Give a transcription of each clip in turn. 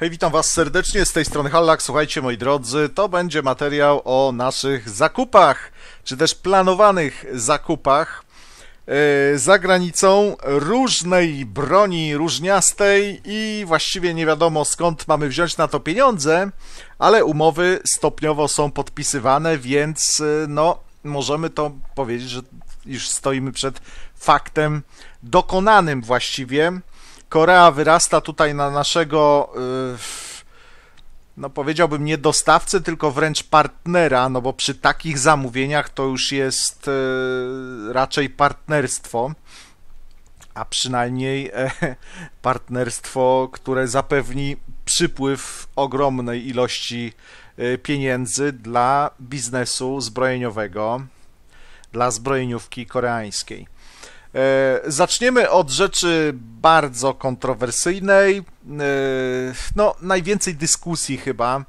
Hej, witam Was serdecznie z tej strony Hallak. Słuchajcie, moi drodzy, to będzie materiał o naszych zakupach, czy też planowanych zakupach e, za granicą różnej broni różniastej i właściwie nie wiadomo skąd mamy wziąć na to pieniądze, ale umowy stopniowo są podpisywane, więc e, no możemy to powiedzieć, że już stoimy przed faktem dokonanym właściwie Korea wyrasta tutaj na naszego, y, no powiedziałbym, nie dostawcę, tylko wręcz partnera, no bo przy takich zamówieniach to już jest y, raczej partnerstwo a przynajmniej e, partnerstwo, które zapewni przypływ ogromnej ilości y, pieniędzy dla biznesu zbrojeniowego, dla zbrojeniówki koreańskiej. E, zaczniemy od rzeczy bardzo kontrowersyjnej. E, no, najwięcej dyskusji chyba e,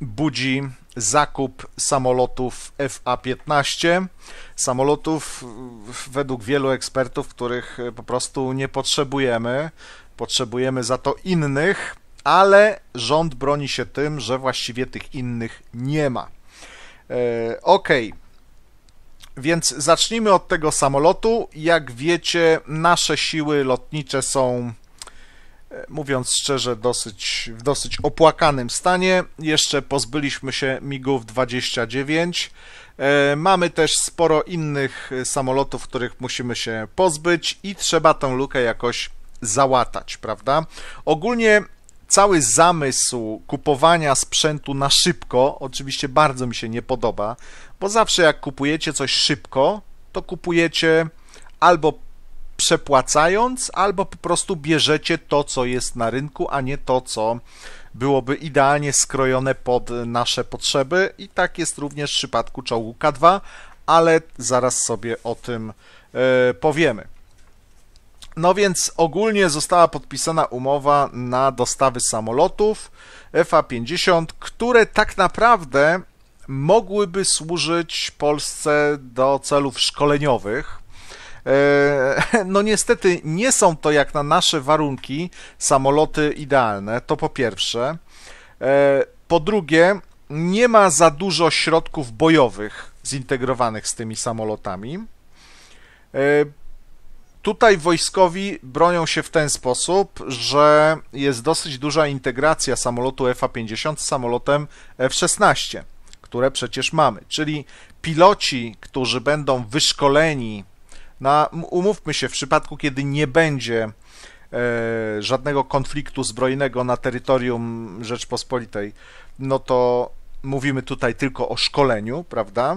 budzi zakup samolotów FA-15. Samolotów według wielu ekspertów, których po prostu nie potrzebujemy. Potrzebujemy za to innych, ale rząd broni się tym, że właściwie tych innych nie ma. Okej. Okay więc zacznijmy od tego samolotu. Jak wiecie, nasze siły lotnicze są, e, mówiąc szczerze, dosyć, w dosyć opłakanym stanie. Jeszcze pozbyliśmy się MIGów 29. E, mamy też sporo innych e, samolotów, których musimy się pozbyć i trzeba tą lukę jakoś załatać, prawda? Ogólnie cały zamysł kupowania sprzętu na szybko oczywiście bardzo mi się nie podoba, bo zawsze jak kupujecie coś szybko, to kupujecie albo przepłacając, albo po prostu bierzecie to, co jest na rynku, a nie to, co byłoby idealnie skrojone pod nasze potrzeby. I tak jest również w przypadku czołgu K2, ale zaraz sobie o tym e, powiemy. No więc ogólnie została podpisana umowa na dostawy samolotów FA-50, które tak naprawdę mogłyby służyć Polsce do celów szkoleniowych. E, no niestety nie są to jak na nasze warunki samoloty idealne, to po pierwsze. E, po drugie, nie ma za dużo środków bojowych zintegrowanych z tymi samolotami. E, Tutaj wojskowi bronią się w ten sposób, że jest dosyć duża integracja samolotu f 50 z samolotem F-16, które przecież mamy. Czyli piloci, którzy będą wyszkoleni, na, umówmy się, w przypadku kiedy nie będzie e, żadnego konfliktu zbrojnego na terytorium Rzeczpospolitej, no to mówimy tutaj tylko o szkoleniu, prawda?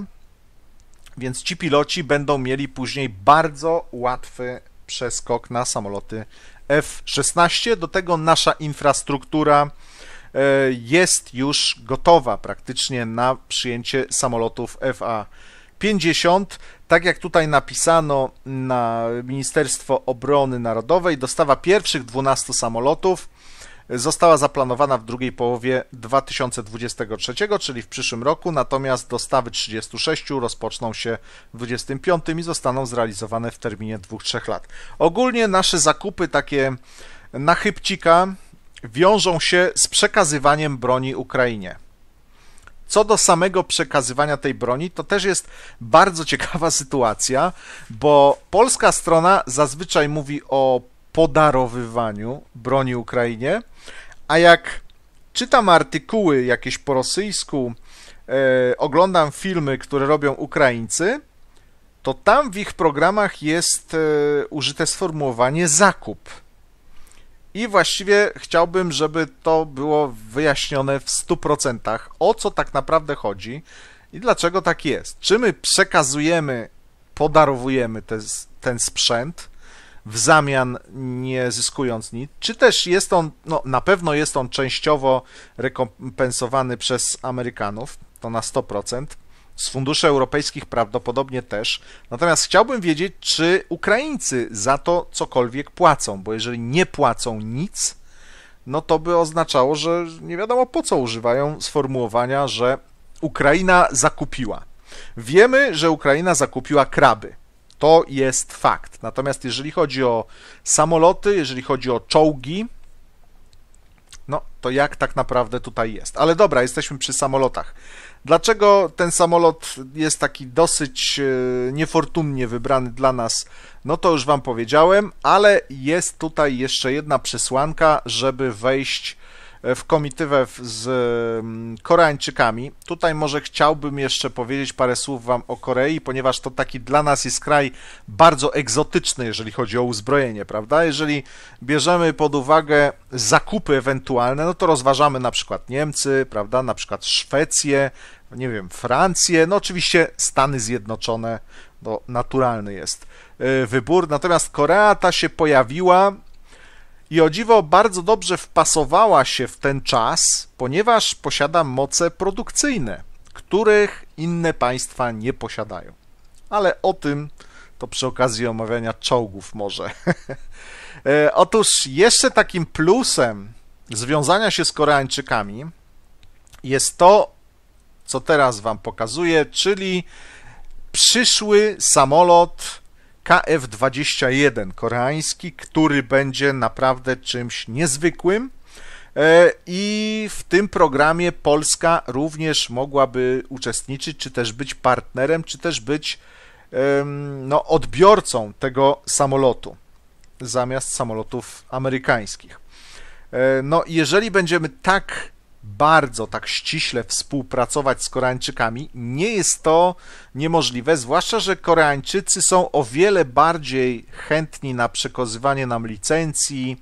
Więc ci piloci będą mieli później bardzo łatwy przeskok na samoloty F-16. Do tego nasza infrastruktura e, jest już gotowa praktycznie na przyjęcie samolotów FA-50. Tak jak tutaj napisano na Ministerstwo Obrony Narodowej, dostawa pierwszych 12 samolotów została zaplanowana w drugiej połowie 2023, czyli w przyszłym roku, natomiast dostawy 36 rozpoczną się w 2025 i zostaną zrealizowane w terminie 2-3 lat. Ogólnie nasze zakupy takie na chybcika wiążą się z przekazywaniem broni Ukrainie. Co do samego przekazywania tej broni, to też jest bardzo ciekawa sytuacja, bo polska strona zazwyczaj mówi o podarowywaniu broni Ukrainie, a jak czytam artykuły jakieś po rosyjsku, e, oglądam filmy, które robią Ukraińcy, to tam w ich programach jest e, użyte sformułowanie zakup. I właściwie chciałbym, żeby to było wyjaśnione w 100%, o co tak naprawdę chodzi i dlaczego tak jest. Czy my przekazujemy, podarowujemy te, ten sprzęt, w zamian nie zyskując nic, czy też jest on, no na pewno jest on częściowo rekompensowany przez Amerykanów, to na 100%, z funduszy europejskich prawdopodobnie też. Natomiast chciałbym wiedzieć, czy Ukraińcy za to cokolwiek płacą, bo jeżeli nie płacą nic, no to by oznaczało, że nie wiadomo po co używają sformułowania, że Ukraina zakupiła. Wiemy, że Ukraina zakupiła kraby. To jest fakt. Natomiast jeżeli chodzi o samoloty, jeżeli chodzi o czołgi, no to jak tak naprawdę tutaj jest. Ale dobra, jesteśmy przy samolotach. Dlaczego ten samolot jest taki dosyć e, niefortunnie wybrany dla nas? No to już Wam powiedziałem, ale jest tutaj jeszcze jedna przesłanka, żeby wejść w komitywę z mm, Koreańczykami. Tutaj może chciałbym jeszcze powiedzieć parę słów Wam o Korei, ponieważ to taki dla nas jest kraj bardzo egzotyczny, jeżeli chodzi o uzbrojenie, prawda? Jeżeli bierzemy pod uwagę zakupy ewentualne, no to rozważamy na przykład Niemcy, prawda? Na przykład Szwecję, nie wiem, Francję, no oczywiście Stany Zjednoczone, no naturalny jest y, wybór. Natomiast Korea ta się pojawiła i o dziwo bardzo dobrze wpasowała się w ten czas, ponieważ posiada moce produkcyjne, których inne państwa nie posiadają. Ale o tym to przy okazji omawiania czołgów może. E, otóż jeszcze takim plusem związania się z Koreańczykami jest to, co teraz Wam pokazuję, czyli przyszły samolot KF-21 koreański, który będzie naprawdę czymś niezwykłym. E, I w tym programie Polska również mogłaby uczestniczyć, czy też być partnerem, czy też być no, odbiorcą tego samolotu zamiast samolotów amerykańskich. E, no, jeżeli będziemy tak bardzo tak ściśle współpracować z Koreańczykami, nie jest to niemożliwe, zwłaszcza, że Koreańczycy są o wiele bardziej chętni na przekazywanie nam licencji,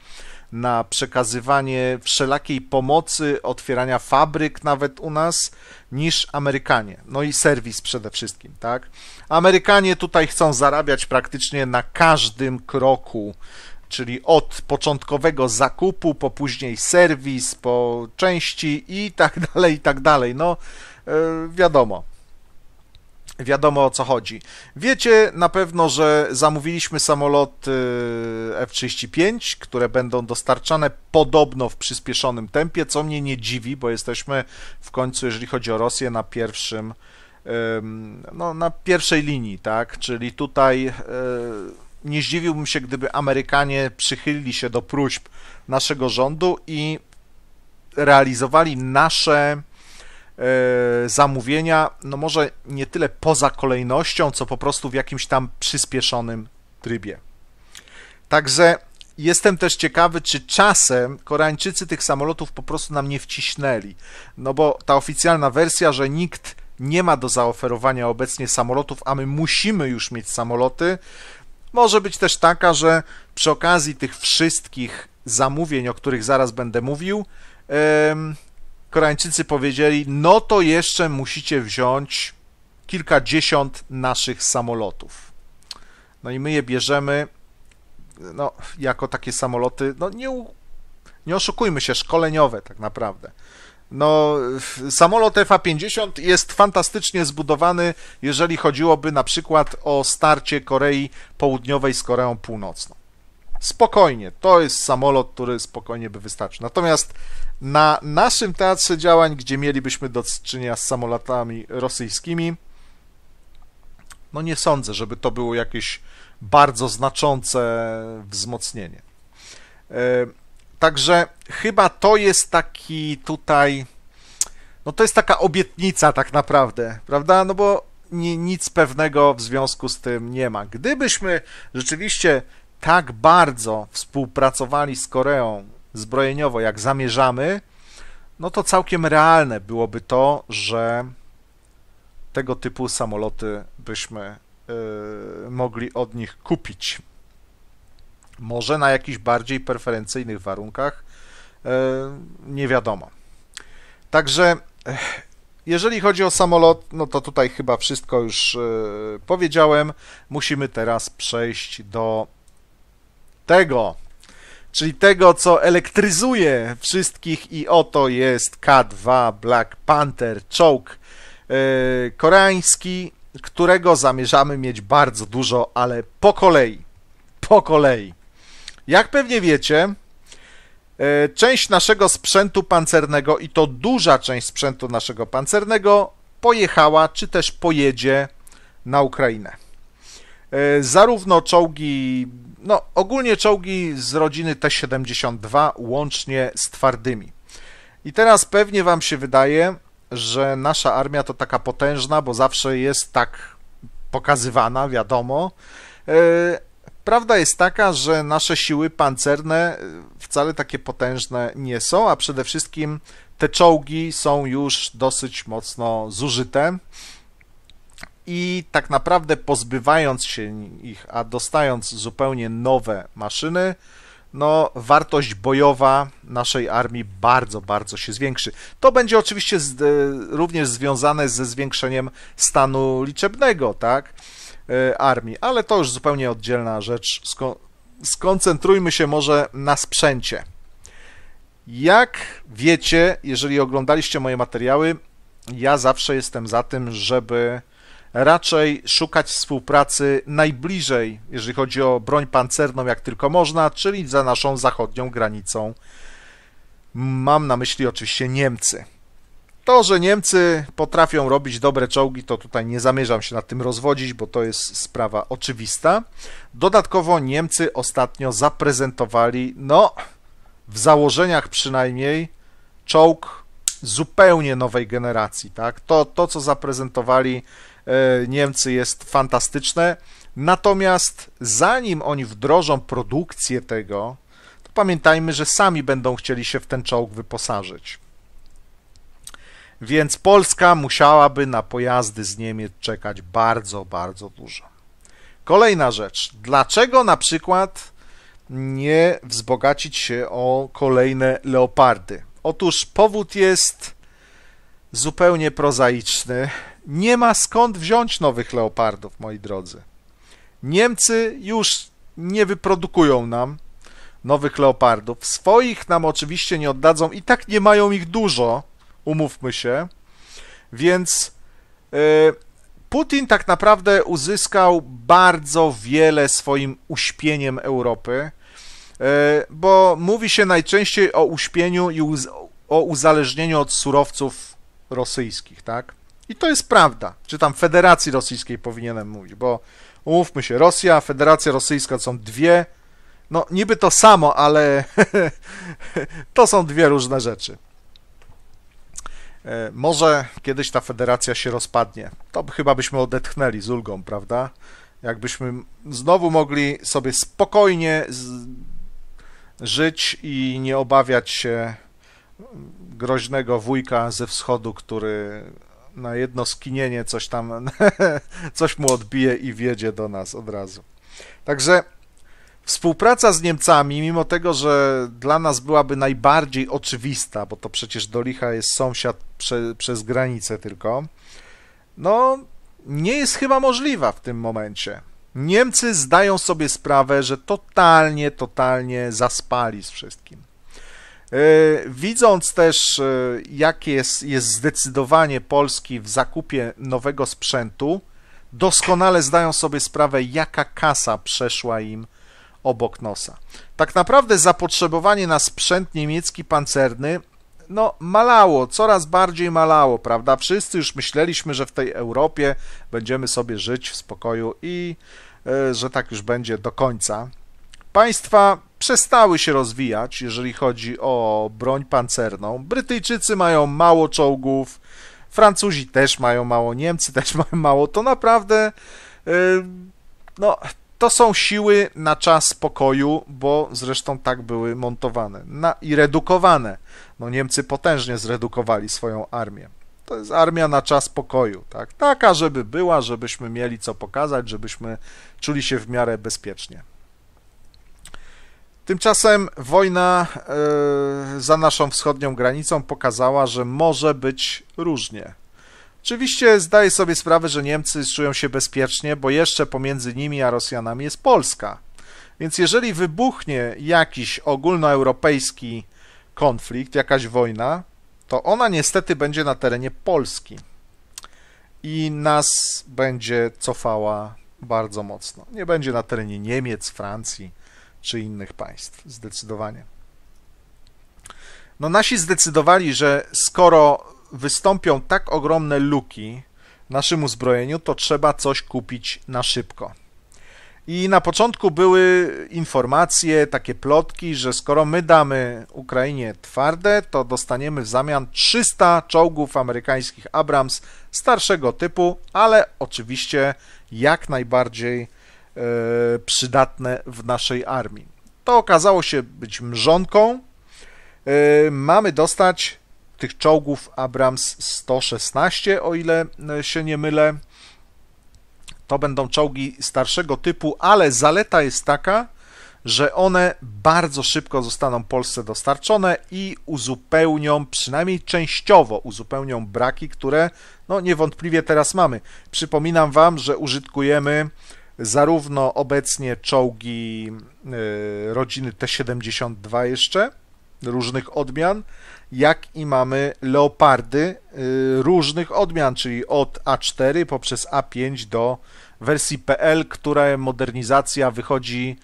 na przekazywanie wszelakiej pomocy, otwierania fabryk nawet u nas, niż Amerykanie. No i serwis przede wszystkim, tak? Amerykanie tutaj chcą zarabiać praktycznie na każdym kroku czyli od początkowego zakupu, po później serwis, po części i tak dalej, i tak dalej. No, e, wiadomo. Wiadomo o co chodzi. Wiecie na pewno, że zamówiliśmy samoloty e, F-35, które będą dostarczane podobno w przyspieszonym tempie, co mnie nie dziwi, bo jesteśmy w końcu, jeżeli chodzi o Rosję, na pierwszym, no, na pierwszej linii, tak? Czyli tutaj e, nie zdziwiłbym się, gdyby Amerykanie przychylili się do próśb naszego rządu i realizowali nasze e, zamówienia, no może nie tyle poza kolejnością, co po prostu w jakimś tam przyspieszonym trybie. Także jestem też ciekawy, czy czasem Koreańczycy tych samolotów po prostu nam nie wciśnęli. No bo ta oficjalna wersja, że nikt nie ma do zaoferowania obecnie samolotów, a my musimy już mieć samoloty, może być też taka, że przy okazji tych wszystkich zamówień, o których zaraz będę mówił, Koreańczycy powiedzieli: No to jeszcze musicie wziąć kilkadziesiąt naszych samolotów. No i my je bierzemy no, jako takie samoloty, no nie, nie oszukujmy się, szkoleniowe tak naprawdę. No, samolot f 50 jest fantastycznie zbudowany, jeżeli chodziłoby na przykład o starcie Korei Południowej z Koreą Północną. Spokojnie, to jest samolot, który spokojnie by wystarczył. Natomiast na naszym teatrze działań, gdzie mielibyśmy do czynienia z samolotami rosyjskimi, no nie sądzę, żeby to było jakieś bardzo znaczące wzmocnienie. E, Także chyba to jest taki tutaj. No to jest taka obietnica tak naprawdę, prawda? No bo nic pewnego w związku z tym nie ma. Gdybyśmy rzeczywiście tak bardzo współpracowali z Koreą zbrojeniowo, jak zamierzamy, no to całkiem realne byłoby to, że tego typu samoloty byśmy yy, mogli od nich kupić. Może na jakichś bardziej preferencyjnych warunkach, e, nie wiadomo. Także eh, jeżeli chodzi o samolot, no to tutaj chyba wszystko już e, powiedziałem. Musimy teraz przejść do tego, czyli tego, co elektryzuje wszystkich i oto jest K2 Black Panther czołg e, koreański, którego zamierzamy mieć bardzo dużo, ale po kolei. Po kolei. Jak pewnie wiecie, e, część naszego sprzętu pancernego i to duża część sprzętu naszego pancernego pojechała czy też pojedzie na Ukrainę. E, zarówno czołgi, no ogólnie czołgi z rodziny T-72 łącznie z twardymi. I teraz pewnie Wam się wydaje, że nasza armia to taka potężna, bo zawsze jest tak pokazywana, wiadomo, e, Prawda jest taka, że nasze siły pancerne y, wcale takie potężne nie są, a przede wszystkim te czołgi są już dosyć mocno zużyte i tak naprawdę pozbywając się ich, a dostając zupełnie nowe maszyny, no wartość bojowa naszej armii bardzo, bardzo się zwiększy. To będzie oczywiście z, y, również związane ze zwiększeniem stanu liczebnego, tak? E, armii, ale to już zupełnie oddzielna rzecz. Sko skoncentrujmy się może na sprzęcie. Jak wiecie, jeżeli oglądaliście moje materiały, ja zawsze jestem za tym, żeby raczej szukać współpracy najbliżej, jeżeli chodzi o broń pancerną, jak tylko można, czyli za naszą zachodnią granicą. Mam na myśli oczywiście Niemcy. To, że Niemcy potrafią robić dobre czołgi, to tutaj nie zamierzam się nad tym rozwodzić, bo to jest sprawa oczywista. Dodatkowo Niemcy ostatnio zaprezentowali, no, w założeniach przynajmniej, czołg zupełnie nowej generacji. Tak? To, to, co zaprezentowali e, Niemcy, jest fantastyczne. Natomiast zanim oni wdrożą produkcję tego, to pamiętajmy, że sami będą chcieli się w ten czołg wyposażyć. Więc Polska musiałaby na pojazdy z Niemiec czekać bardzo, bardzo dużo. Kolejna rzecz. Dlaczego na przykład nie wzbogacić się o kolejne leopardy? Otóż powód jest zupełnie prozaiczny. Nie ma skąd wziąć nowych leopardów, moi drodzy. Niemcy już nie wyprodukują nam nowych leopardów. Swoich nam oczywiście nie oddadzą i tak nie mają ich dużo, Umówmy się. Więc y, Putin tak naprawdę uzyskał bardzo wiele swoim uśpieniem Europy, y, bo mówi się najczęściej o uśpieniu i uz o uzależnieniu od surowców rosyjskich, tak? I to jest prawda. Czy tam Federacji Rosyjskiej powinienem mówić, bo umówmy się, Rosja, Federacja Rosyjska to są dwie, no niby to samo, ale to są dwie różne rzeczy. E, może kiedyś ta federacja się rozpadnie. To chyba byśmy odetchnęli z ulgą, prawda? Jakbyśmy znowu mogli sobie spokojnie żyć i nie obawiać się groźnego wujka ze wschodu, który na jedno skinienie coś tam, coś mu odbije i wjedzie do nas od razu. Także Współpraca z Niemcami, mimo tego, że dla nas byłaby najbardziej oczywista, bo to przecież do licha jest sąsiad prze, przez granicę tylko, no nie jest chyba możliwa w tym momencie. Niemcy zdają sobie sprawę, że totalnie, totalnie zaspali z wszystkim. E, widząc też, e, jakie jest, jest zdecydowanie Polski w zakupie nowego sprzętu, doskonale zdają sobie sprawę, jaka kasa przeszła im obok nosa. Tak naprawdę zapotrzebowanie na sprzęt niemiecki pancerny no, malało, coraz bardziej malało, prawda? Wszyscy już myśleliśmy, że w tej Europie będziemy sobie żyć w spokoju i e, że tak już będzie do końca. Państwa przestały się rozwijać, jeżeli chodzi o broń pancerną. Brytyjczycy mają mało czołgów, Francuzi też mają mało, Niemcy też mają mało. To naprawdę. E, no, to są siły na czas pokoju, bo zresztą tak były montowane na, i redukowane. No Niemcy potężnie zredukowali swoją armię. To jest armia na czas pokoju, tak? Taka, żeby była, żebyśmy mieli co pokazać, żebyśmy czuli się w miarę bezpiecznie. Tymczasem wojna e, za naszą wschodnią granicą pokazała, że może być różnie. Oczywiście zdaję sobie sprawę, że Niemcy czują się bezpiecznie, bo jeszcze pomiędzy nimi a Rosjanami jest Polska. Więc jeżeli wybuchnie jakiś ogólnoeuropejski konflikt, jakaś wojna, to ona niestety będzie na terenie Polski i nas będzie cofała bardzo mocno. Nie będzie na terenie Niemiec, Francji czy innych państw, zdecydowanie. No nasi zdecydowali, że skoro wystąpią tak ogromne luki w naszym uzbrojeniu, to trzeba coś kupić na szybko. I na początku były informacje, takie plotki, że skoro my damy Ukrainie twarde, to dostaniemy w zamian 300 czołgów amerykańskich Abrams starszego typu, ale oczywiście jak najbardziej e, przydatne w naszej armii. To okazało się być mrzonką. E, mamy dostać tych czołgów Abrams 116, o ile e, się nie mylę. To będą czołgi starszego typu, ale zaleta jest taka, że one bardzo szybko zostaną Polsce dostarczone i uzupełnią, przynajmniej częściowo uzupełnią braki, które no niewątpliwie teraz mamy. Przypominam Wam, że użytkujemy zarówno obecnie czołgi e, rodziny T-72 jeszcze, różnych odmian, jak i mamy leopardy y, różnych odmian, czyli od A4 poprzez A5 do wersji PL, która modernizacja wychodzi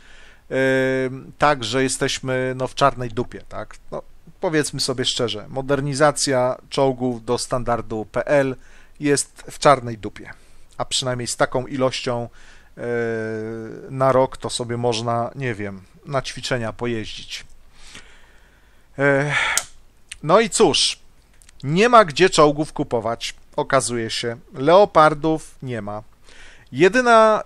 y, tak, że jesteśmy no, w czarnej dupie, tak? No, powiedzmy sobie szczerze, modernizacja czołgów do standardu PL jest w czarnej dupie, a przynajmniej z taką ilością y, na rok to sobie można, nie wiem, na ćwiczenia pojeździć. E, no i cóż, nie ma gdzie czołgów kupować, okazuje się. Leopardów nie ma. Jedyna,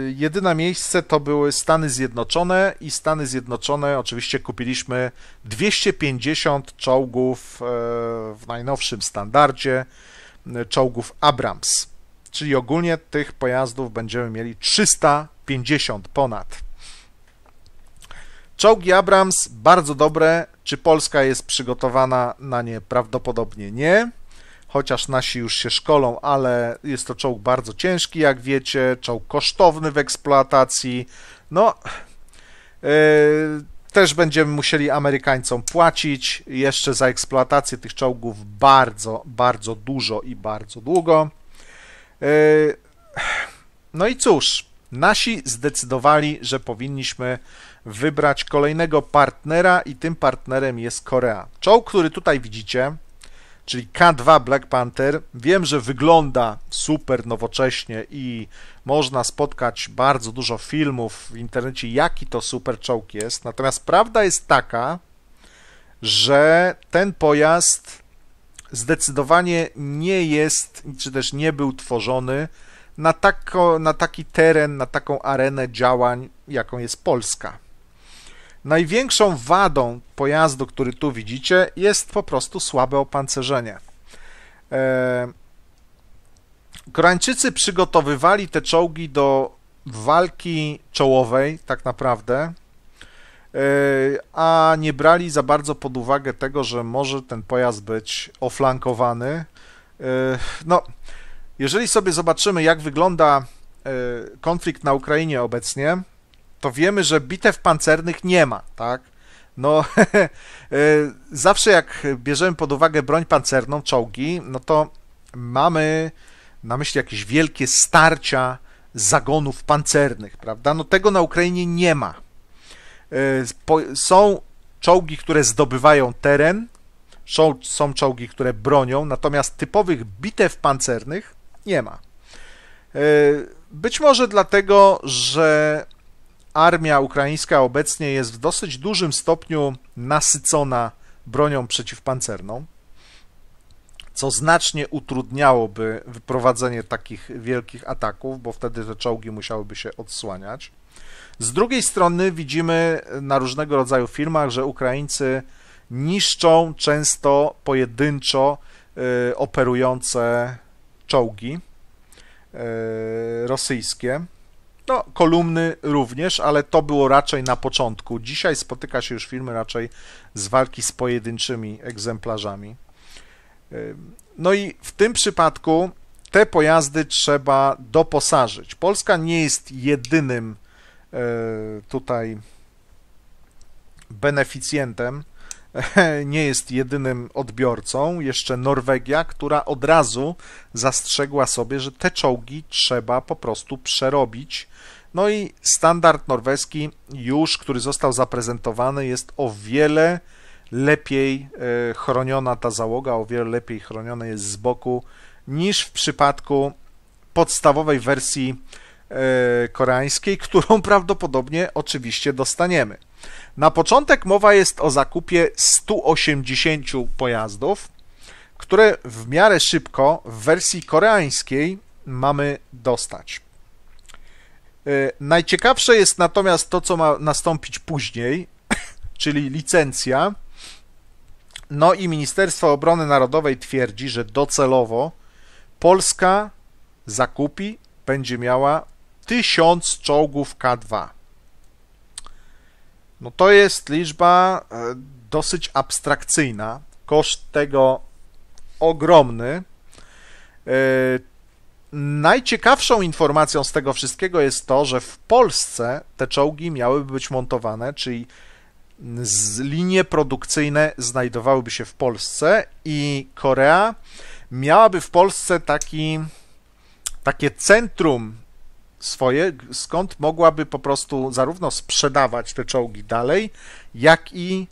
y, jedyna miejsce to były Stany Zjednoczone i Stany Zjednoczone oczywiście kupiliśmy 250 czołgów y, w najnowszym standardzie, y, czołgów Abrams. Czyli ogólnie tych pojazdów będziemy mieli 350 ponad. Czołgi Abrams bardzo dobre. Czy Polska jest przygotowana na nie? Prawdopodobnie nie. Chociaż nasi już się szkolą, ale jest to czołg bardzo ciężki, jak wiecie, czołg kosztowny w eksploatacji. No, yy, też będziemy musieli Amerykańcom płacić jeszcze za eksploatację tych czołgów bardzo, bardzo dużo i bardzo długo. E, no i cóż, Nasi zdecydowali, że powinniśmy wybrać kolejnego partnera i tym partnerem jest Korea. Czołg, który tutaj widzicie, czyli K2 Black Panther, wiem, że wygląda super nowocześnie i można spotkać bardzo dużo filmów w internecie, jaki to super czołg jest. Natomiast prawda jest taka, że ten pojazd zdecydowanie nie jest, czy też nie był tworzony na, tako, na taki teren, na taką arenę działań, jaką jest Polska. Największą wadą pojazdu, który tu widzicie, jest po prostu słabe opancerzenie. E, Koreańczycy przygotowywali te czołgi do walki czołowej, tak naprawdę, e, a nie brali za bardzo pod uwagę tego, że może ten pojazd być oflankowany. E, no, jeżeli sobie zobaczymy, jak wygląda e, konflikt na Ukrainie obecnie, to wiemy, że bitew pancernych nie ma, tak? No, e, zawsze jak bierzemy pod uwagę broń pancerną, czołgi, no to mamy na myśli jakieś wielkie starcia zagonów pancernych, prawda? No tego na Ukrainie nie ma. E, są czołgi, które zdobywają teren, są, są czołgi, które bronią, natomiast typowych bitew pancernych nie ma. E, być może dlatego, że armia ukraińska obecnie jest w dosyć dużym stopniu nasycona bronią przeciwpancerną, co znacznie utrudniałoby wyprowadzenie takich wielkich ataków, bo wtedy te czołgi musiałyby się odsłaniać. Z drugiej strony widzimy na różnego rodzaju filmach, że Ukraińcy niszczą często pojedynczo y, operujące czołgi e, rosyjskie. No, kolumny również, ale to było raczej na początku. Dzisiaj spotyka się już filmy raczej z walki z pojedynczymi egzemplarzami. E, no i w tym przypadku te pojazdy trzeba doposażyć. Polska nie jest jedynym e, tutaj beneficjentem nie jest jedynym odbiorcą. Jeszcze Norwegia, która od razu zastrzegła sobie, że te czołgi trzeba po prostu przerobić. No i standard norweski już, który został zaprezentowany, jest o wiele lepiej e, chroniona ta załoga, o wiele lepiej chroniona jest z boku niż w przypadku podstawowej wersji e, koreańskiej, którą prawdopodobnie oczywiście dostaniemy. Na początek mowa jest o zakupie 180 pojazdów, które w miarę szybko w wersji koreańskiej mamy dostać. E, najciekawsze jest natomiast to, co ma nastąpić później, czyli licencja. No i Ministerstwo Obrony Narodowej twierdzi, że docelowo Polska zakupi, będzie miała 1000 czołgów K2. No to jest liczba e, dosyć abstrakcyjna. Koszt tego ogromny. E, najciekawszą informacją z tego wszystkiego jest to, że w Polsce te czołgi miałyby być montowane, czyli linie produkcyjne znajdowałyby się w Polsce i Korea miałaby w Polsce taki, takie centrum swoje, skąd mogłaby po prostu zarówno sprzedawać te czołgi dalej, jak i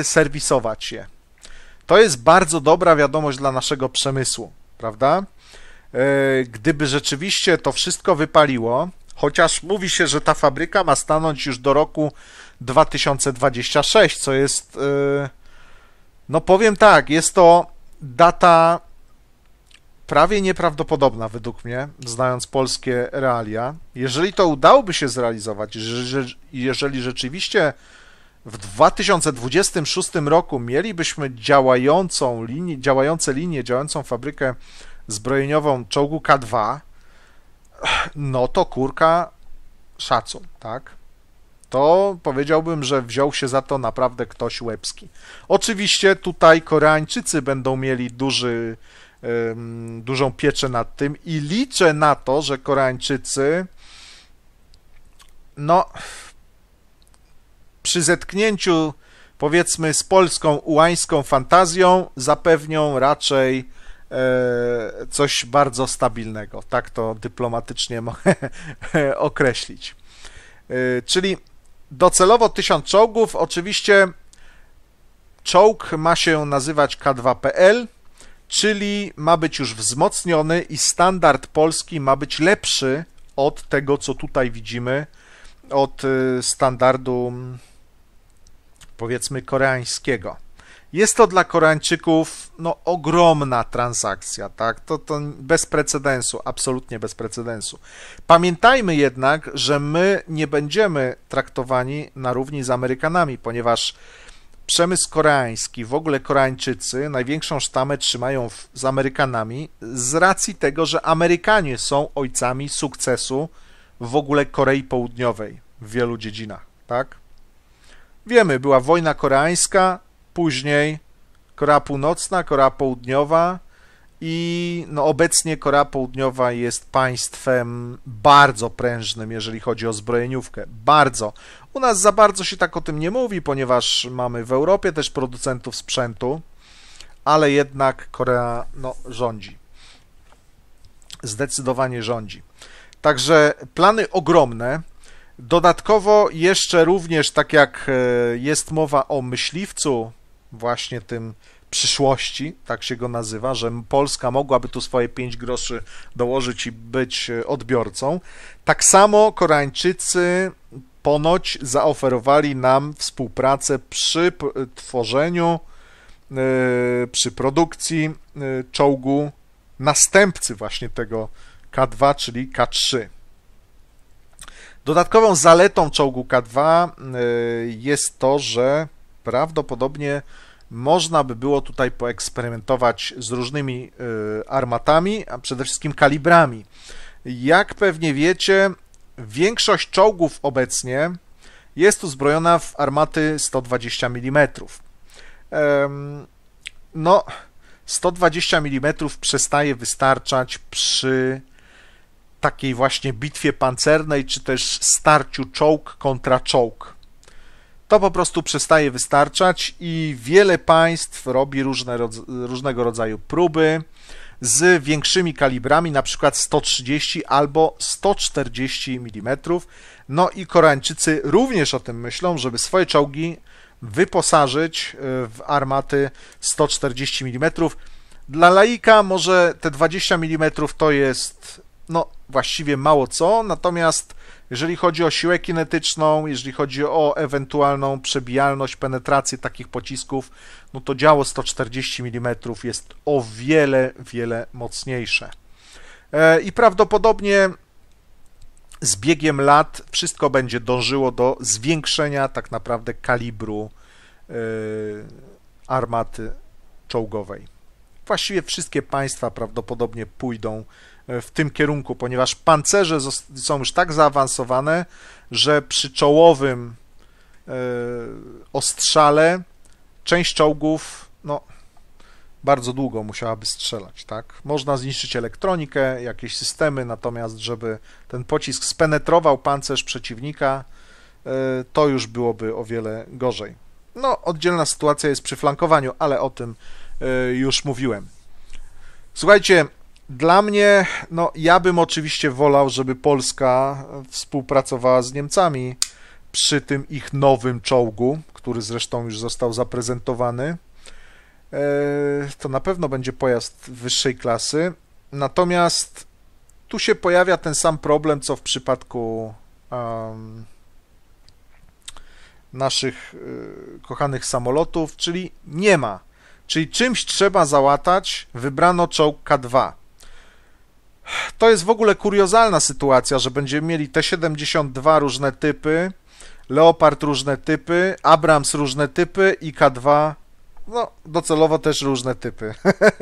y, serwisować je. To jest bardzo dobra wiadomość dla naszego przemysłu, prawda? Y, gdyby rzeczywiście to wszystko wypaliło, chociaż mówi się, że ta fabryka ma stanąć już do roku 2026, co jest, y, no powiem tak, jest to data prawie nieprawdopodobna według mnie, znając polskie realia. Jeżeli to udałoby się zrealizować, jeżeli rzeczywiście w 2026 roku mielibyśmy działającą linię, działające linie, działającą fabrykę zbrojeniową czołgu K2, no to kurka szacun, tak? To powiedziałbym, że wziął się za to naprawdę ktoś łebski. Oczywiście tutaj Koreańczycy będą mieli duży dużą pieczę nad tym i liczę na to, że Koreańczycy no przy zetknięciu powiedzmy z polską ułańską fantazją zapewnią raczej e, coś bardzo stabilnego. Tak to dyplomatycznie mogę określić. E, czyli docelowo 1000 czołgów. Oczywiście czołg ma się nazywać K2PL czyli ma być już wzmocniony i standard polski ma być lepszy od tego, co tutaj widzimy, od y, standardu powiedzmy koreańskiego. Jest to dla Koreańczyków no, ogromna transakcja, tak? To, to bez precedensu, absolutnie bez precedensu. Pamiętajmy jednak, że my nie będziemy traktowani na równi z Amerykanami, ponieważ przemysł koreański, w ogóle Koreańczycy największą sztamę trzymają w, z Amerykanami z racji tego, że Amerykanie są ojcami sukcesu w ogóle Korei Południowej w wielu dziedzinach, tak? Wiemy, była wojna koreańska, później Korea Północna, Korea Południowa, i no, obecnie Korea Południowa jest państwem bardzo prężnym, jeżeli chodzi o zbrojeniówkę. Bardzo. U nas za bardzo się tak o tym nie mówi, ponieważ mamy w Europie też producentów sprzętu, ale jednak Korea no, rządzi. Zdecydowanie rządzi. Także plany ogromne. Dodatkowo jeszcze również, tak jak e, jest mowa o myśliwcu, właśnie tym przyszłości, tak się go nazywa, że Polska mogłaby tu swoje 5 groszy dołożyć i być e, odbiorcą. Tak samo Koreańczycy ponoć zaoferowali nam współpracę przy e, tworzeniu, e, przy produkcji czołgu następcy właśnie tego K2, czyli K3. Dodatkową zaletą czołgu K2 jest to, że prawdopodobnie można by było tutaj poeksperymentować z różnymi y, armatami, a przede wszystkim kalibrami. Jak pewnie wiecie, większość czołgów obecnie jest uzbrojona w armaty 120 mm. No, 120 mm przestaje wystarczać przy takiej właśnie bitwie pancernej, czy też starciu czołg kontra czołg to po prostu przestaje wystarczać i wiele państw robi różne, różnego rodzaju próby z większymi kalibrami, na przykład 130 albo 140 mm. No i Koreańczycy również o tym myślą, żeby swoje czołgi wyposażyć e, w armaty 140 mm. Dla laika może te 20 mm to jest no właściwie mało co, natomiast jeżeli chodzi o siłę kinetyczną, jeżeli chodzi o ewentualną przebijalność, penetrację takich pocisków, no to działo 140 mm jest o wiele, wiele mocniejsze. E, I prawdopodobnie z biegiem lat wszystko będzie dążyło do zwiększenia tak naprawdę kalibru e, armaty czołgowej. Właściwie wszystkie państwa prawdopodobnie pójdą E, w tym kierunku, ponieważ pancerze są już tak zaawansowane, że przy czołowym e, ostrzale część czołgów, no, bardzo długo musiałaby strzelać, tak? Można zniszczyć elektronikę, jakieś systemy, natomiast żeby ten pocisk spenetrował pancerz przeciwnika, e, to już byłoby o wiele gorzej. No, oddzielna sytuacja jest przy flankowaniu, ale o tym już mówiłem. Słuchajcie, dla mnie, no ja bym oczywiście wolał, żeby Polska współpracowała z Niemcami przy tym ich nowym czołgu, który zresztą już został zaprezentowany. E, to na pewno będzie pojazd wyższej klasy. Natomiast tu się pojawia ten sam problem, co w przypadku um, naszych e, kochanych samolotów, czyli nie ma. Czyli czymś trzeba załatać, wybrano czołg K2. To jest w ogóle kuriozalna sytuacja, że będziemy mieli te 72 różne typy, Leopard różne typy, Abrams różne typy i K2 no, docelowo też różne typy.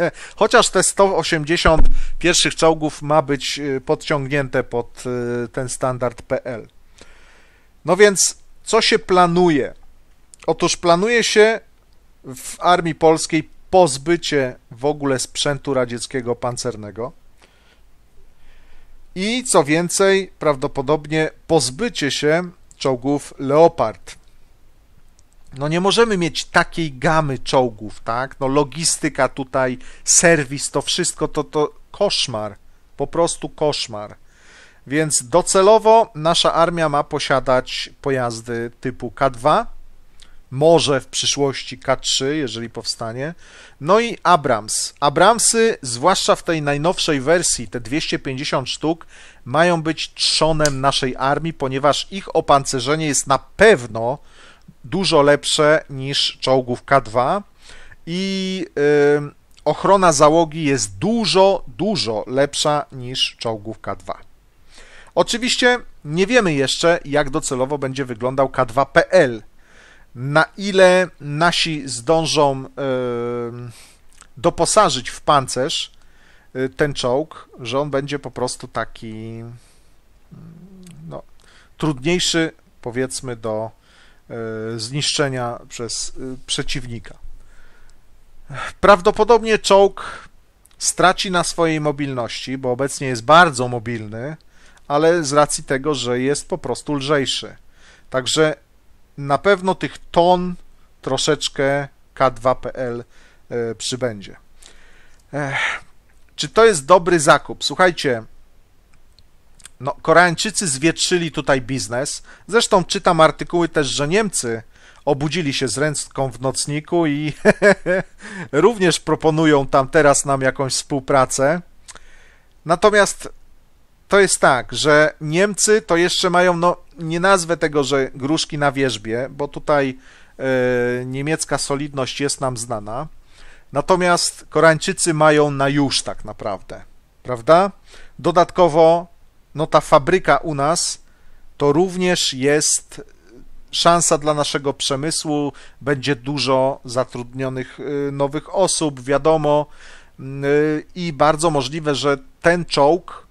Chociaż te 180 pierwszych czołgów ma być y, podciągnięte pod y, ten standard PL. No więc, co się planuje? Otóż planuje się w armii polskiej pozbycie w ogóle sprzętu radzieckiego pancernego i co więcej, prawdopodobnie pozbycie się czołgów Leopard. No nie możemy mieć takiej gamy czołgów, tak? No logistyka tutaj, serwis, to wszystko to, to koszmar, po prostu koszmar. Więc docelowo nasza armia ma posiadać pojazdy typu K2, może w przyszłości K3, jeżeli powstanie. No i Abrams. Abramsy, zwłaszcza w tej najnowszej wersji, te 250 sztuk, mają być trzonem naszej armii, ponieważ ich opancerzenie jest na pewno dużo lepsze niż czołgów K2 i yy, ochrona załogi jest dużo, dużo lepsza niż czołgów K2. Oczywiście nie wiemy jeszcze, jak docelowo będzie wyglądał K2PL, na ile nasi zdążą e, doposażyć w pancerz e, ten czołg, że on będzie po prostu taki no, trudniejszy, powiedzmy, do e, zniszczenia przez przeciwnika. Prawdopodobnie czołg straci na swojej mobilności, bo obecnie jest bardzo mobilny, ale z racji tego, że jest po prostu lżejszy. Także na pewno tych ton troszeczkę K2.pl e, przybędzie. Czy to jest dobry zakup? Słuchajcie, no, Koreańczycy zwietrzyli tutaj biznes. Zresztą czytam artykuły też, że Niemcy obudzili się z ręką w nocniku i również proponują tam teraz nam jakąś współpracę. Natomiast to jest tak, że Niemcy to jeszcze mają, no nie nazwę tego, że gruszki na wierzbie, bo tutaj e, niemiecka solidność jest nam znana. Natomiast Koreańczycy mają na już tak naprawdę, prawda? Dodatkowo, no ta fabryka u nas to również jest szansa dla naszego przemysłu, będzie dużo zatrudnionych e, nowych osób, wiadomo, mm, e, i bardzo możliwe, że ten czołg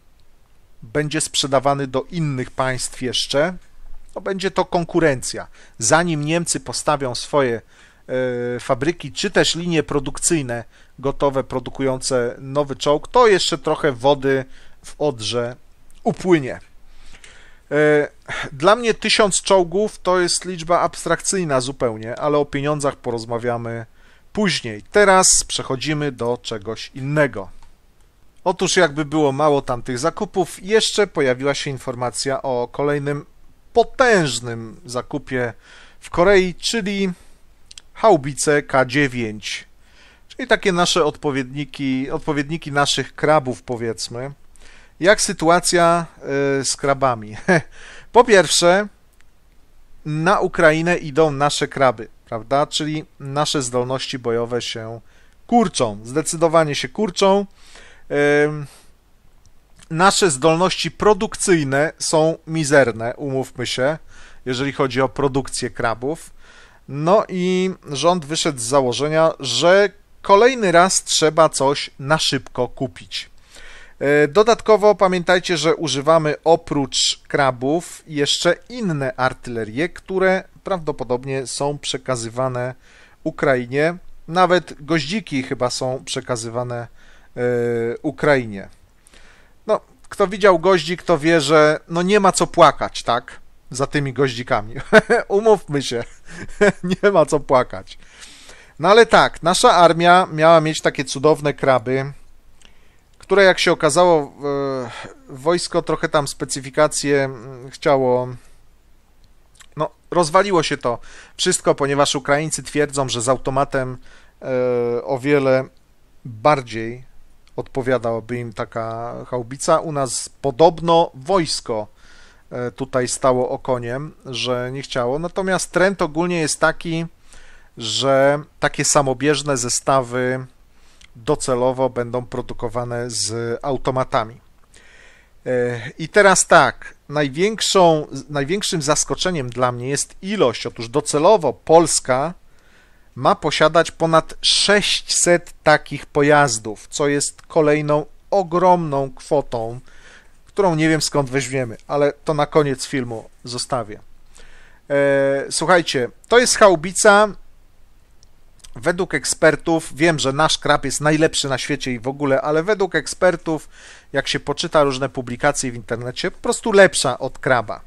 będzie sprzedawany do innych państw jeszcze, to będzie to konkurencja. Zanim Niemcy postawią swoje e, fabryki, czy też linie produkcyjne gotowe, produkujące nowy czołg, to jeszcze trochę wody w Odrze upłynie. E, dla mnie tysiąc czołgów to jest liczba abstrakcyjna zupełnie, ale o pieniądzach porozmawiamy później. Teraz przechodzimy do czegoś innego. Otóż jakby było mało tamtych zakupów, jeszcze pojawiła się informacja o kolejnym potężnym zakupie w Korei, czyli haubice K9. Czyli takie nasze odpowiedniki, odpowiedniki naszych krabów powiedzmy. Jak sytuacja y, z krabami? Po pierwsze, na Ukrainę idą nasze kraby, prawda? Czyli nasze zdolności bojowe się kurczą, zdecydowanie się kurczą nasze zdolności produkcyjne są mizerne, umówmy się, jeżeli chodzi o produkcję krabów. No i rząd wyszedł z założenia, że kolejny raz trzeba coś na szybko kupić. E, dodatkowo pamiętajcie, że używamy oprócz krabów jeszcze inne artylerie, które prawdopodobnie są przekazywane Ukrainie. Nawet goździki chyba są przekazywane E, Ukrainie. No, kto widział goździk, to wie, że no nie ma co płakać, tak? Za tymi goździkami. Umówmy się, nie ma co płakać. No ale tak, nasza armia miała mieć takie cudowne kraby, które jak się okazało, wojsko trochę tam specyfikacje chciało. No, rozwaliło się to wszystko, ponieważ Ukraińcy twierdzą, że z automatem e, o wiele bardziej odpowiadałaby im taka chałbica U nas podobno wojsko e, tutaj stało okoniem, że nie chciało. Natomiast trend ogólnie jest taki, że takie samobieżne zestawy docelowo będą produkowane z automatami. E, I teraz tak, największą, największym zaskoczeniem dla mnie jest ilość. Otóż docelowo Polska ma posiadać ponad 600 takich pojazdów, co jest kolejną ogromną kwotą, którą nie wiem skąd weźmiemy, ale to na koniec filmu zostawię. E, słuchajcie, to jest chałbica. Według ekspertów, wiem, że nasz krab jest najlepszy na świecie i w ogóle, ale według ekspertów, jak się poczyta różne publikacje w internecie, po prostu lepsza od kraba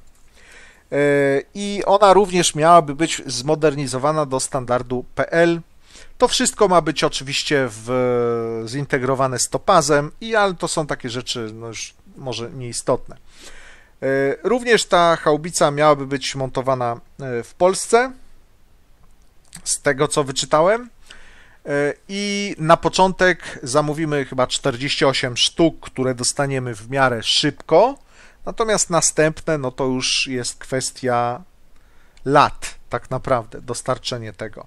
i ona również miałaby być zmodernizowana do standardu PL. To wszystko ma być oczywiście w, zintegrowane z topazem, i, ale to są takie rzeczy no już może nieistotne. E, również ta haubica miałaby być montowana e, w Polsce, z tego co wyczytałem. E, I na początek zamówimy chyba 48 sztuk, które dostaniemy w miarę szybko Natomiast następne, no to już jest kwestia lat, tak naprawdę, dostarczenie tego.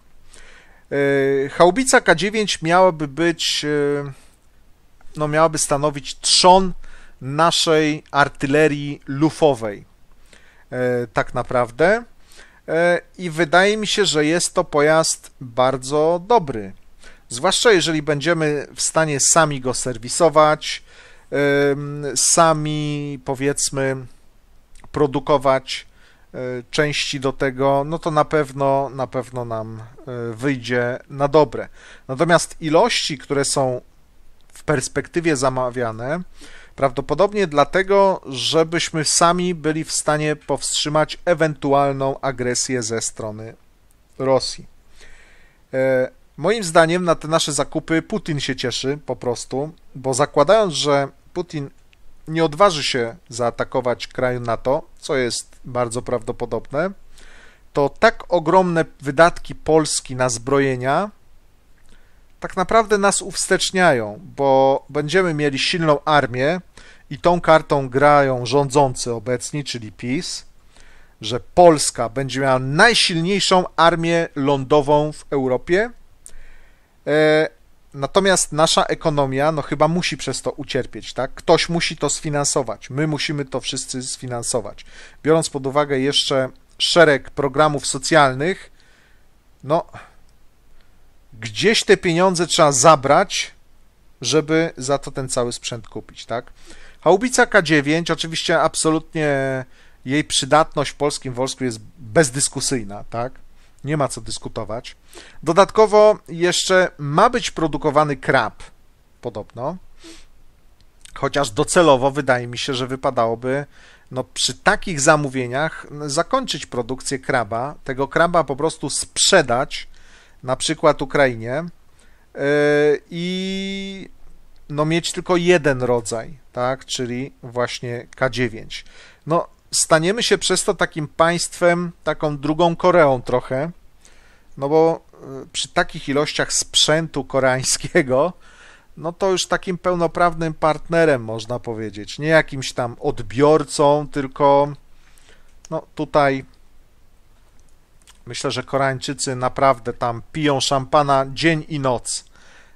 Y, Haubica K9 miałaby być, y, no miałaby stanowić trzon naszej artylerii lufowej, y, tak naprawdę. I wydaje mi się, że jest to pojazd bardzo dobry. Zwłaszcza jeżeli będziemy w stanie sami go serwisować, sami powiedzmy produkować e, części do tego, no to na pewno na pewno nam e, wyjdzie na dobre. Natomiast ilości, które są w perspektywie zamawiane, prawdopodobnie dlatego, żebyśmy sami byli w stanie powstrzymać ewentualną agresję ze strony Rosji. E, moim zdaniem na te nasze zakupy Putin się cieszy po prostu, bo zakładając, że Putin nie odważy się zaatakować kraju NATO, co jest bardzo prawdopodobne, to tak ogromne wydatki Polski na zbrojenia tak naprawdę nas uwsteczniają, bo będziemy mieli silną armię i tą kartą grają rządzący obecni, czyli PiS, że Polska będzie miała najsilniejszą armię lądową w Europie, e, Natomiast nasza ekonomia, no chyba musi przez to ucierpieć, tak? Ktoś musi to sfinansować. My musimy to wszyscy sfinansować. Biorąc pod uwagę jeszcze szereg programów socjalnych, no gdzieś te pieniądze trzeba zabrać, żeby za to ten cały sprzęt kupić, tak? Haubica K9, oczywiście absolutnie jej przydatność w polskim wojsku jest bezdyskusyjna, tak? nie ma co dyskutować. Dodatkowo jeszcze ma być produkowany krab, podobno. Chociaż docelowo wydaje mi się, że wypadałoby no, przy takich zamówieniach zakończyć produkcję kraba, tego kraba po prostu sprzedać na przykład Ukrainie yy, i no, mieć tylko jeden rodzaj, tak, czyli właśnie K9. No, staniemy się przez to takim państwem, taką drugą Koreą trochę, no bo y, przy takich ilościach sprzętu koreańskiego, no to już takim pełnoprawnym partnerem można powiedzieć, nie jakimś tam odbiorcą, tylko no tutaj myślę, że Koreańczycy naprawdę tam piją szampana dzień i noc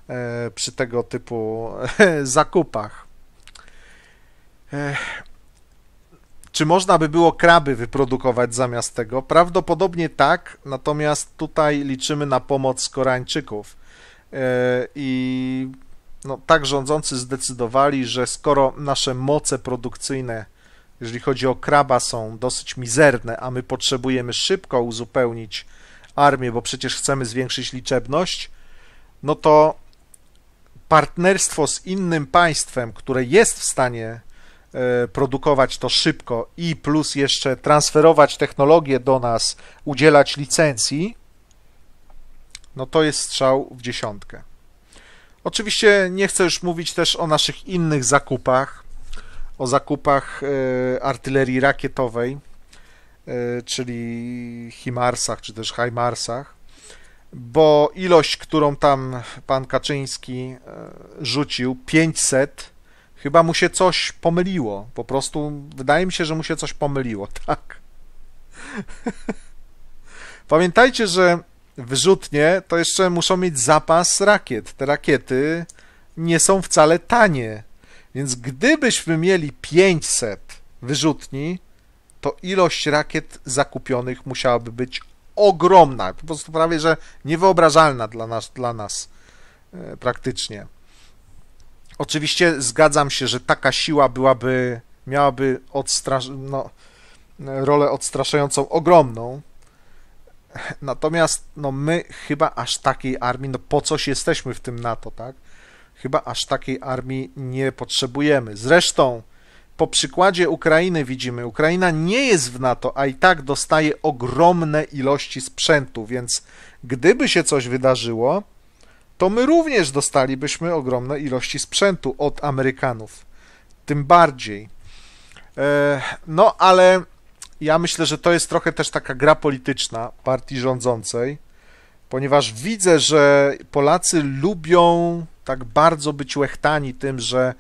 e, przy tego typu zakupach. E, czy można by było kraby wyprodukować zamiast tego? Prawdopodobnie tak, natomiast tutaj liczymy na pomoc Koreańczyków. E, I no, tak rządzący zdecydowali, że skoro nasze moce produkcyjne, jeżeli chodzi o kraba, są dosyć mizerne, a my potrzebujemy szybko uzupełnić armię, bo przecież chcemy zwiększyć liczebność, no to partnerstwo z innym państwem, które jest w stanie E, produkować to szybko i plus jeszcze transferować technologię do nas, udzielać licencji, no to jest strzał w dziesiątkę. Oczywiście nie chcę już mówić też o naszych innych zakupach, o zakupach e, artylerii rakietowej, e, czyli HIMARSach czy też HIMARSach, bo ilość, którą tam pan Kaczyński rzucił, 500, Chyba mu się coś pomyliło. Po prostu wydaje mi się, że mu się coś pomyliło, tak. Pamiętajcie, że wyrzutnie to jeszcze muszą mieć zapas rakiet. Te rakiety nie są wcale tanie. Więc gdybyśmy mieli 500 wyrzutni, to ilość rakiet zakupionych musiałaby być ogromna, po prostu prawie że niewyobrażalna dla nas, dla nas e, praktycznie. Oczywiście zgadzam się, że taka siła byłaby, miałaby odstrasz... no, rolę odstraszającą ogromną. Natomiast no, my chyba aż takiej armii, no po coś jesteśmy w tym NATO, tak? Chyba aż takiej armii nie potrzebujemy. Zresztą po przykładzie Ukrainy widzimy, Ukraina nie jest w NATO, a i tak dostaje ogromne ilości sprzętu, więc gdyby się coś wydarzyło, to my również dostalibyśmy ogromne ilości sprzętu od Amerykanów. Tym bardziej. E, no, ale ja myślę, że to jest trochę też taka gra polityczna partii rządzącej, ponieważ widzę, że Polacy lubią tak bardzo być łechtani tym, że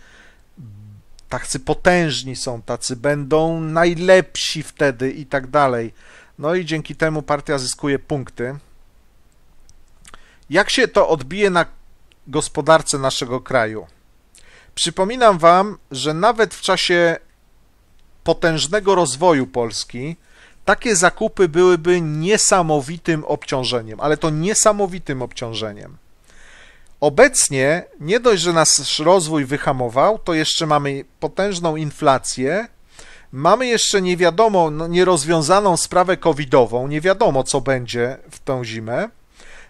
tacy potężni są, tacy będą najlepsi wtedy i tak dalej. No i dzięki temu partia zyskuje punkty. Jak się to odbije na gospodarce naszego kraju? Przypominam Wam, że nawet w czasie potężnego rozwoju Polski takie zakupy byłyby niesamowitym obciążeniem, ale to niesamowitym obciążeniem. Obecnie nie dość, że nasz rozwój wyhamował, to jeszcze mamy potężną inflację, mamy jeszcze nie wiadomo, no, nierozwiązaną sprawę covidową, nie wiadomo co będzie w tę zimę.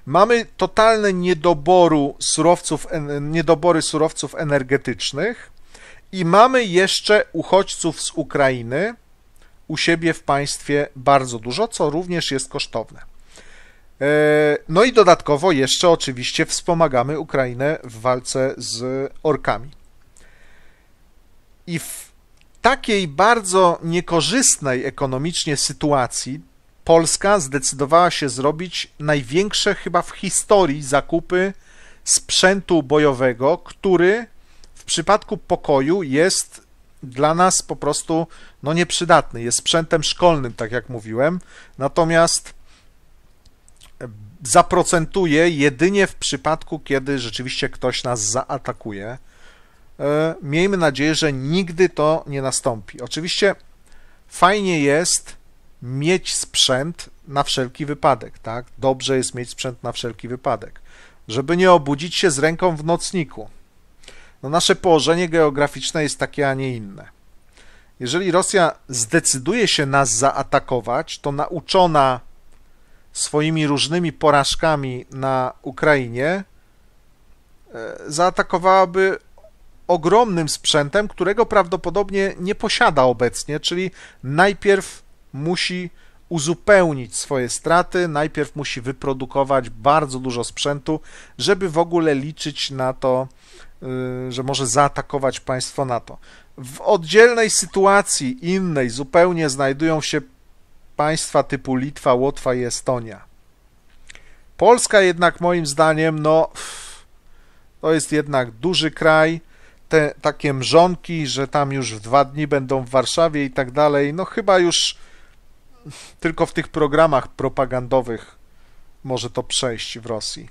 Mamy totalne niedoboru surowców, niedobory surowców energetycznych i mamy jeszcze uchodźców z Ukrainy u siebie w państwie bardzo dużo, co również jest kosztowne. E, no i dodatkowo jeszcze oczywiście wspomagamy Ukrainę w walce z orkami. I w takiej bardzo niekorzystnej ekonomicznie sytuacji Polska zdecydowała się zrobić największe chyba w historii zakupy sprzętu bojowego, który w przypadku pokoju jest dla nas po prostu no, nieprzydatny. Jest sprzętem szkolnym, tak jak mówiłem, natomiast e, zaprocentuje jedynie w przypadku, kiedy rzeczywiście ktoś nas zaatakuje. E, miejmy nadzieję, że nigdy to nie nastąpi. Oczywiście fajnie jest mieć sprzęt na wszelki wypadek, tak? Dobrze jest mieć sprzęt na wszelki wypadek, żeby nie obudzić się z ręką w nocniku. No nasze położenie geograficzne jest takie, a nie inne. Jeżeli Rosja zdecyduje się nas zaatakować, to nauczona swoimi różnymi porażkami na Ukrainie, e, zaatakowałaby ogromnym sprzętem, którego prawdopodobnie nie posiada obecnie, czyli najpierw musi uzupełnić swoje straty, najpierw musi wyprodukować bardzo dużo sprzętu, żeby w ogóle liczyć na to, y, że może zaatakować państwo NATO. W oddzielnej sytuacji, innej zupełnie, znajdują się państwa typu Litwa, Łotwa i Estonia. Polska jednak moim zdaniem, no, to jest jednak duży kraj, te takie mrzonki, że tam już w dwa dni będą w Warszawie i tak dalej, no chyba już tylko w tych programach propagandowych może to przejść w Rosji.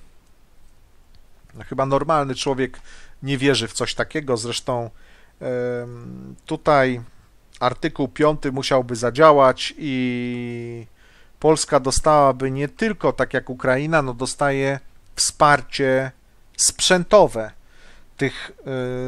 No, chyba normalny człowiek nie wierzy w coś takiego. Zresztą tutaj artykuł 5 musiałby zadziałać i Polska dostałaby nie tylko tak jak Ukraina, no dostaje wsparcie sprzętowe. Tych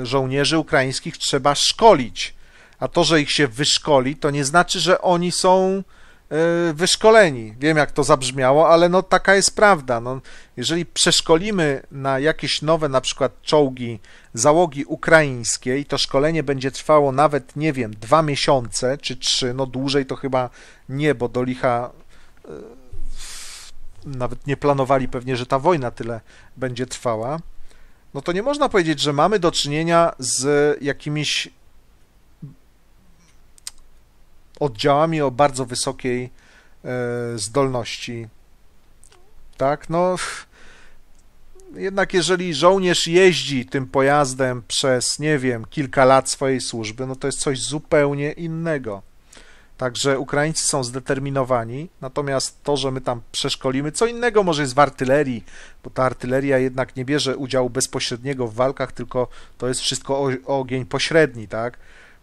y, żołnierzy ukraińskich trzeba szkolić. A to, że ich się wyszkoli, to nie znaczy, że oni są E, wyszkoleni. Wiem, jak to zabrzmiało, ale no taka jest prawda. No, jeżeli przeszkolimy na jakieś nowe, na przykład czołgi załogi ukraińskiej, to szkolenie będzie trwało nawet, nie wiem, dwa miesiące czy trzy, no dłużej to chyba nie, bo do licha e, nawet nie planowali pewnie, że ta wojna tyle będzie trwała. No to nie można powiedzieć, że mamy do czynienia z jakimiś oddziałami o bardzo wysokiej e, zdolności. Tak, no. Jednak jeżeli żołnierz jeździ tym pojazdem przez, nie wiem, kilka lat swojej służby, no to jest coś zupełnie innego. Także Ukraińcy są zdeterminowani, natomiast to, że my tam przeszkolimy, co innego może jest w artylerii, bo ta artyleria jednak nie bierze udziału bezpośredniego w walkach, tylko to jest wszystko ogień pośredni, tak?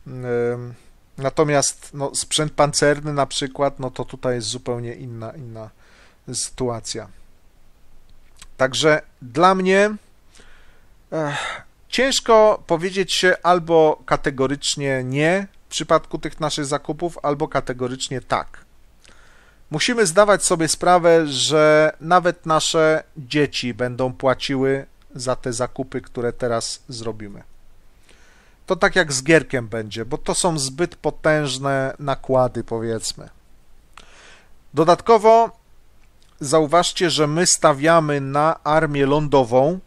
Ym Natomiast no, sprzęt pancerny na przykład, no to tutaj jest zupełnie inna, inna sytuacja. Także dla mnie ech, ciężko powiedzieć się albo kategorycznie nie w przypadku tych naszych zakupów, albo kategorycznie tak. Musimy zdawać sobie sprawę, że nawet nasze dzieci będą płaciły za te zakupy, które teraz zrobimy. To tak jak z gierkiem będzie, bo to są zbyt potężne nakłady, powiedzmy. Dodatkowo zauważcie, że my stawiamy na armię lądową,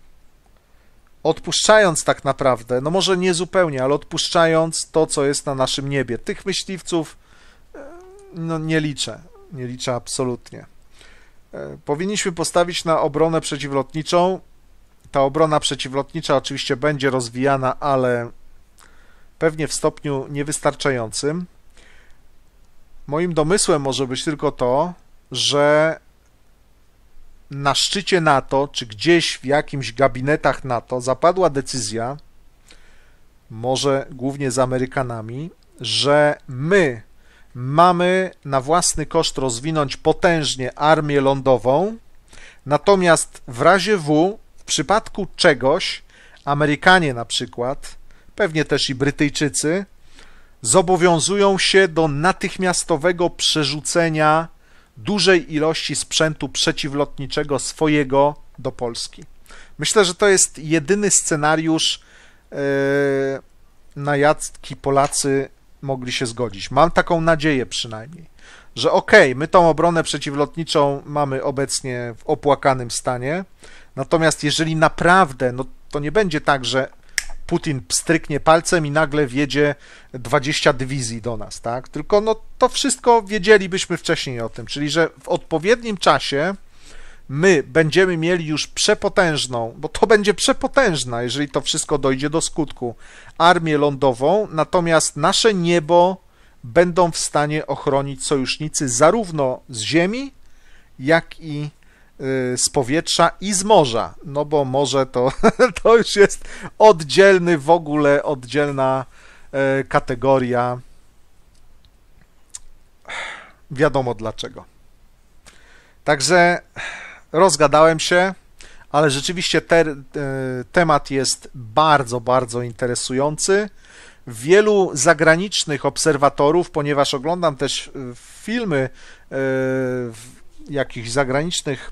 odpuszczając tak naprawdę, no może nie zupełnie, ale odpuszczając to, co jest na naszym niebie. Tych myśliwców e, no nie liczę, nie liczę absolutnie. E, powinniśmy postawić na obronę przeciwlotniczą. Ta obrona przeciwlotnicza oczywiście będzie rozwijana, ale pewnie w stopniu niewystarczającym. Moim domysłem może być tylko to, że na szczycie NATO, czy gdzieś w jakimś gabinetach NATO zapadła decyzja, może głównie z Amerykanami, że my mamy na własny koszt rozwinąć potężnie armię lądową, natomiast w razie W, w przypadku czegoś, Amerykanie na przykład, pewnie też i Brytyjczycy, zobowiązują się do natychmiastowego przerzucenia dużej ilości sprzętu przeciwlotniczego swojego do Polski. Myślę, że to jest jedyny scenariusz, e, na jaki Polacy mogli się zgodzić. Mam taką nadzieję przynajmniej, że okej, okay, my tą obronę przeciwlotniczą mamy obecnie w opłakanym stanie, natomiast jeżeli naprawdę, no to nie będzie tak, że Putin pstryknie palcem i nagle wjedzie 20 dywizji do nas, tak? Tylko no to wszystko wiedzielibyśmy wcześniej o tym, czyli że w odpowiednim czasie my będziemy mieli już przepotężną, bo to będzie przepotężna, jeżeli to wszystko dojdzie do skutku, armię lądową, natomiast nasze niebo będą w stanie ochronić sojusznicy zarówno z ziemi, jak i Y, z powietrza i z morza, no bo morze to, to już jest oddzielny, w ogóle oddzielna y, kategoria. Wiadomo dlaczego. Także rozgadałem się, ale rzeczywiście te, y, temat jest bardzo, bardzo interesujący. Wielu zagranicznych obserwatorów, ponieważ oglądam też filmy jakichś zagranicznych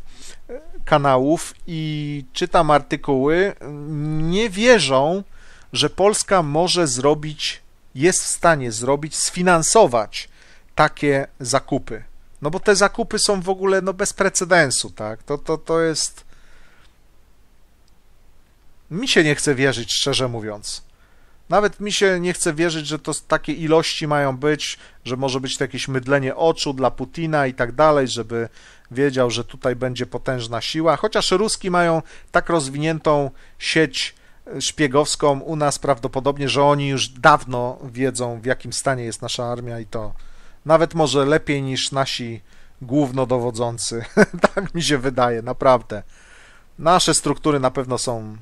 kanałów i czytam artykuły, nie wierzą, że Polska może zrobić, jest w stanie zrobić, sfinansować takie zakupy. No bo te zakupy są w ogóle no, bez precedensu, tak? To, to, to jest. Mi się nie chce wierzyć, szczerze mówiąc. Nawet mi się nie chce wierzyć, że to takie ilości mają być, że może być to jakieś mydlenie oczu dla Putina i tak dalej, żeby wiedział, że tutaj będzie potężna siła. Chociaż Ruski mają tak rozwiniętą sieć e, szpiegowską u nas prawdopodobnie, że oni już dawno wiedzą, w jakim stanie jest nasza armia i to nawet może lepiej niż nasi głównodowodzący. tak mi się wydaje, naprawdę. Nasze struktury na pewno są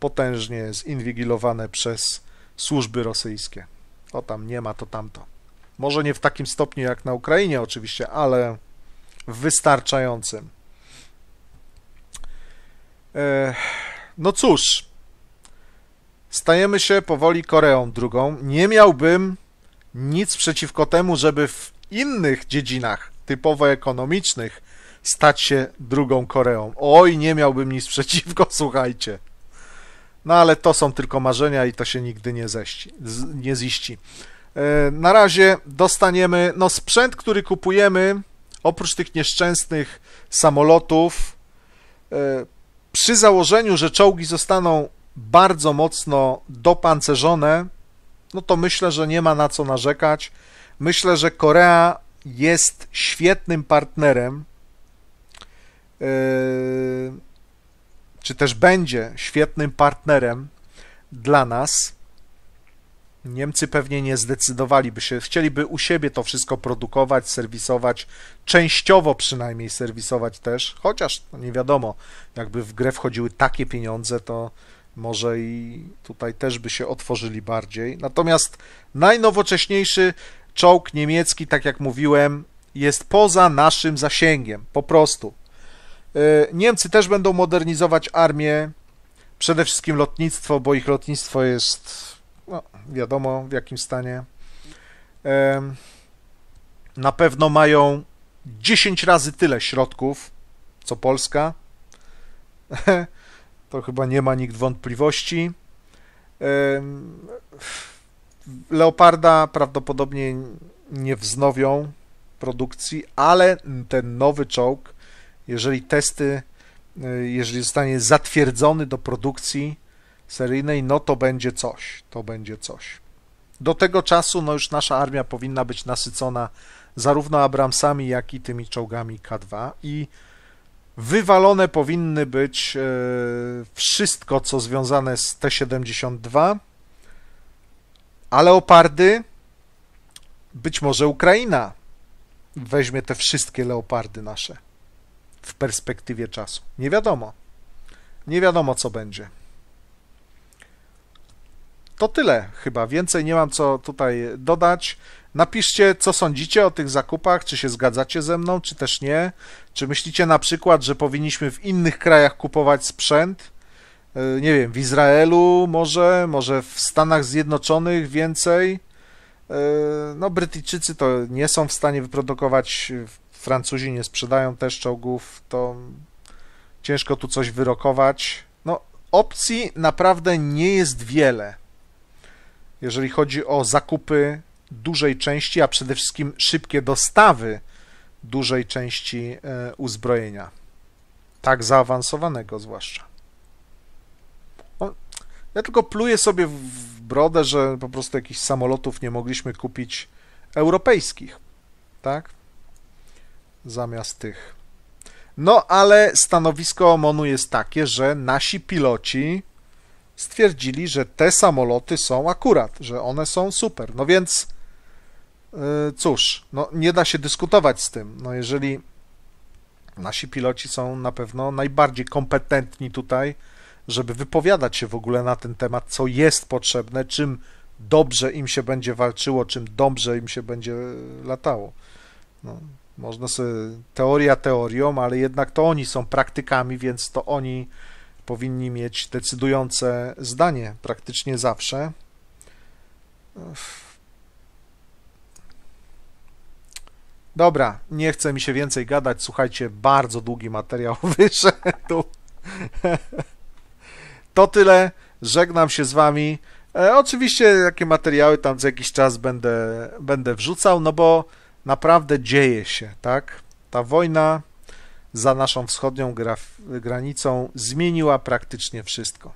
potężnie zinwigilowane przez służby rosyjskie. O tam nie ma to tamto. Może nie w takim stopniu jak na Ukrainie oczywiście, ale w wystarczającym. No cóż, stajemy się powoli Koreą drugą. Nie miałbym nic przeciwko temu, żeby w innych dziedzinach, typowo ekonomicznych, stać się drugą Koreą. Oj, nie miałbym nic przeciwko, słuchajcie. No ale to są tylko marzenia i to się nigdy nie, ześci, nie ziści. E, na razie dostaniemy no, sprzęt, który kupujemy, oprócz tych nieszczęsnych samolotów. E, przy założeniu, że czołgi zostaną bardzo mocno dopancerzone, no to myślę, że nie ma na co narzekać. Myślę, że Korea jest świetnym partnerem. E, czy też będzie świetnym partnerem dla nas. Niemcy pewnie nie zdecydowaliby się, chcieliby u siebie to wszystko produkować, serwisować, częściowo przynajmniej serwisować też, chociaż no nie wiadomo, jakby w grę wchodziły takie pieniądze, to może i tutaj też by się otworzyli bardziej. Natomiast najnowocześniejszy czołg niemiecki, tak jak mówiłem, jest poza naszym zasięgiem, po prostu. E, Niemcy też będą modernizować armię, przede wszystkim lotnictwo, bo ich lotnictwo jest, no, wiadomo w jakim stanie. E, na pewno mają 10 razy tyle środków, co Polska. To chyba nie ma nikt wątpliwości. E, Leoparda prawdopodobnie nie wznowią produkcji, ale ten nowy czołg jeżeli testy, y, jeżeli zostanie zatwierdzony do produkcji seryjnej, no to będzie coś, to będzie coś. Do tego czasu no już nasza armia powinna być nasycona zarówno Abramsami, jak i tymi czołgami K2 i wywalone powinny być y, wszystko, co związane z T-72, ale leopardy, być może Ukraina weźmie te wszystkie leopardy nasze w perspektywie czasu. Nie wiadomo. Nie wiadomo, co będzie. To tyle chyba. Więcej nie mam co tutaj dodać. Napiszcie, co sądzicie o tych zakupach, czy się zgadzacie ze mną, czy też nie. Czy myślicie na przykład, że powinniśmy w innych krajach kupować sprzęt? E, nie wiem, w Izraelu może, może w Stanach Zjednoczonych więcej. E, no, Brytyjczycy to nie są w stanie wyprodukować Francuzi nie sprzedają też czołgów, to ciężko tu coś wyrokować. No, opcji naprawdę nie jest wiele, jeżeli chodzi o zakupy dużej części, a przede wszystkim szybkie dostawy dużej części e, uzbrojenia. Tak zaawansowanego zwłaszcza. No, ja tylko pluję sobie w brodę, że po prostu jakichś samolotów nie mogliśmy kupić europejskich, tak? zamiast tych. No, ale stanowisko OMONu jest takie, że nasi piloci stwierdzili, że te samoloty są akurat, że one są super. No więc y, cóż, no nie da się dyskutować z tym. No jeżeli nasi piloci są na pewno najbardziej kompetentni tutaj, żeby wypowiadać się w ogóle na ten temat, co jest potrzebne, czym dobrze im się będzie walczyło, czym dobrze im się będzie latało. No, można sobie teoria teorią, ale jednak to oni są praktykami, więc to oni powinni mieć decydujące zdanie praktycznie zawsze. Dobra, nie chcę mi się więcej gadać. Słuchajcie, bardzo długi materiał wyszedł. To tyle. Żegnam się z wami. E, oczywiście jakie materiały tam za jakiś czas będę, będę wrzucał, no bo naprawdę dzieje się, tak? Ta wojna za naszą wschodnią granicą zmieniła praktycznie wszystko.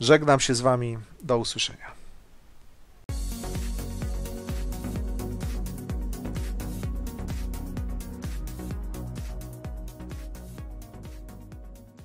Żegnam się z Wami, do usłyszenia.